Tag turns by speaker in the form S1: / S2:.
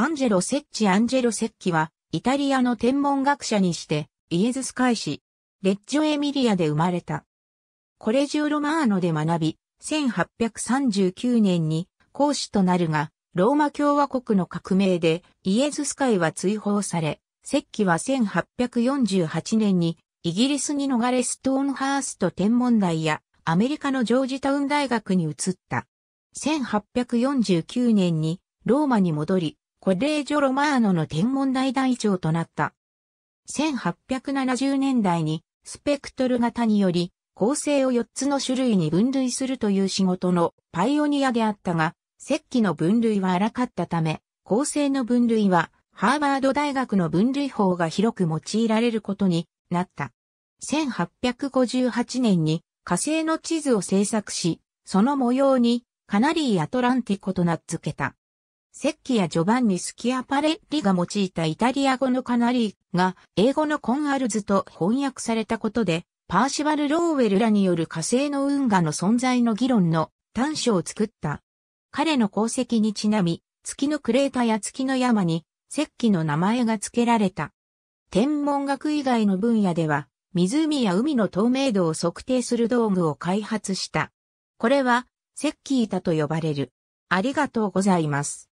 S1: アンジェロ・セッチ・アンジェ
S2: ロ・
S3: セッキは、イタリアの天文学者にして、イエズス会士、レッジョ・エミリアで生まれた。コレジュ・ロマーノで学び、1839年に講師となるが、ローマ共和国の革命でイエズス会は追放され、セッキは1848年にイギリスに逃れストーンハースト天文台やアメリカのジョージタウン大学に移った。1849年にローマに戻り、コデージョ・ロマーノの天文台台長となった。1870年代にスペクトル型により構成を4つの種類に分類するという仕事のパイオニアであったが、石器の分類は荒かったため、構成の分類はハーバード大学の分類法が広く用いられることになった。1858年に火星の地図を制作し、その模様にカナリー・アトランティコと名付けた。セッキやジョバンニ・スキアパレッリが用いたイタリア語のカナリーが英語のコンアルズと翻訳されたことで、パーシバル・ローウェルらによる火星の運河の存在の議論の短所を作った。彼の功績にちなみ、月のクレーターや月の山に、石器の名前が付けられた。天文学以外の分野では、湖や海の透明度を測定する道具を開発した。これは、石器板と呼
S1: ばれる。ありがとうございます。